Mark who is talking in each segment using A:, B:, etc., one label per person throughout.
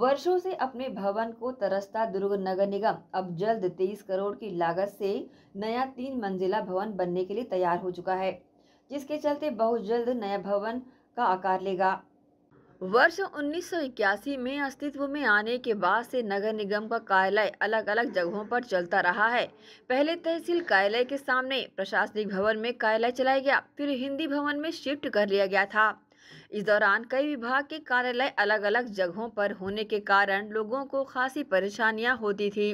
A: वर्षों से अपने भवन को तरसता दुर्ग नगर निगम अब जल्द तेईस करोड़ की लागत से नया तीन मंजिला भवन बनने के लिए तैयार हो चुका है जिसके चलते बहुत जल्द नया भवन का आकार लेगा वर्ष 1981 में अस्तित्व में आने के बाद से नगर निगम का कार्यालय अलग अलग जगहों पर चलता रहा है पहले तहसील कार्यालय के सामने प्रशासनिक भवन में कार्यालय चलाया गया फिर हिंदी भवन में शिफ्ट कर लिया गया था इस दौरान कई विभाग के कार्यालय अलग अलग जगहों पर होने के कारण लोगों को खासी परेशानियां होती थी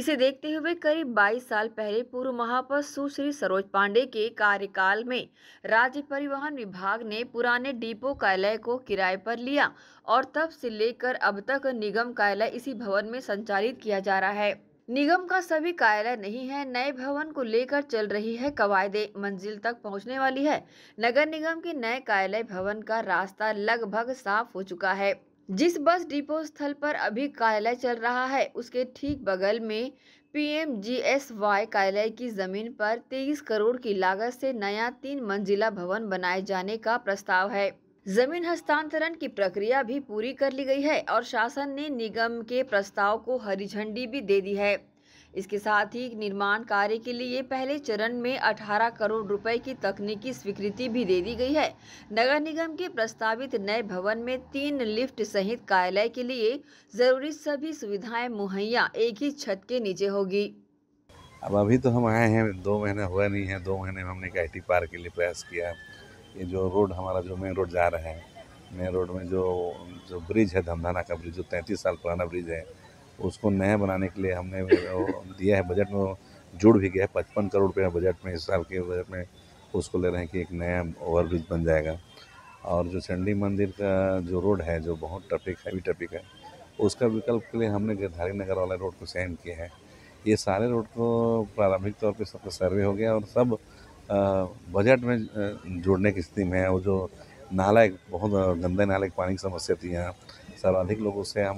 A: इसे देखते हुए करीब 22 साल पहले पूर्व महापौर सुश्री सरोज पांडे के कार्यकाल में राज्य परिवहन विभाग ने पुराने डिपो कार्यालय को किराए पर लिया और तब से लेकर अब तक निगम कार्यालय इसी भवन में संचालित किया जा रहा है निगम का सभी कार्यालय नहीं है नए भवन को लेकर चल रही है कवायदे मंजिल तक पहुंचने वाली है नगर निगम के नए कार्यालय भवन का रास्ता लगभग साफ हो चुका है जिस बस डिपो स्थल पर अभी कार्यालय चल रहा है उसके ठीक बगल में पीएमजीएसवाई कार्यालय की जमीन पर 23 करोड़ की लागत से नया तीन मंजिला भवन बनाए जाने का प्रस्ताव है जमीन हस्तांतरण की प्रक्रिया भी पूरी कर ली गई है और शासन ने निगम के प्रस्ताव को हरी झंडी भी दे दी है इसके साथ ही निर्माण कार्य के लिए पहले चरण में 18 करोड़ रुपए की तकनीकी स्वीकृति भी दे दी गई है नगर निगम के प्रस्तावित नए भवन में तीन लिफ्ट सहित कार्यालय के लिए जरूरी सभी सुविधाएं मुहैया एक ही छत के नीचे होगी
B: अब अभी तो हम आए हैं दो महीने हुआ नहीं है दो महीने में हमने पार्क के लिए प्रयास किया ये जो रोड हमारा जो मेन रोड जा रहा है मेन रोड में जो जो ब्रिज है धमधाना का ब्रिज जो तैंतीस साल पुराना ब्रिज है उसको नया बनाने के लिए हमने दिया है बजट में जुड़ भी गया है पचपन करोड़ रुपये बजट में इस साल के बजट में उसको ले रहे हैं कि एक नया ओवरब्रिज बन जाएगा और जो चंडी मंदिर का जो रोड है जो बहुत ट्रैफिक हैवी ट्रैफिक है उसका विकल्प के लिए हमने गिरधारी नगर वाले रोड को सैन किया है ये सारे रोड को प्रारंभिक तौर पे सबका सर्वे हो गया और सब बजट में जोड़ने की स्थिति है वो जो नाला एक बहुत गंदे नाले के पानी की समस्या थी यहाँ सर्वाधिक लोगों से हम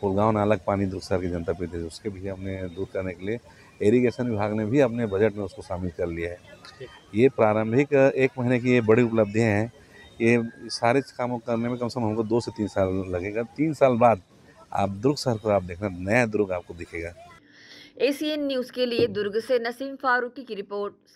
B: पुलगांव नाला का पानी दूसरा की जनता पीते थे उसके भी हमने दूर करने के लिए इरीगेशन विभाग ने भी अपने बजट में उसको शामिल कर लिया है ये प्रारंभिक एक महीने की ये बड़ी उपलब्धियाँ हैं ये सारे कामों करने में कम से कम हमको दो से तीन साल लगेगा तीन साल बाद आप दुर्ग शहर को आप देखना नया दुर्ग आपको दिखेगा
A: एसीएन न्यूज़ के लिए दुर्ग से नसीम फारूकी की रिपोर्ट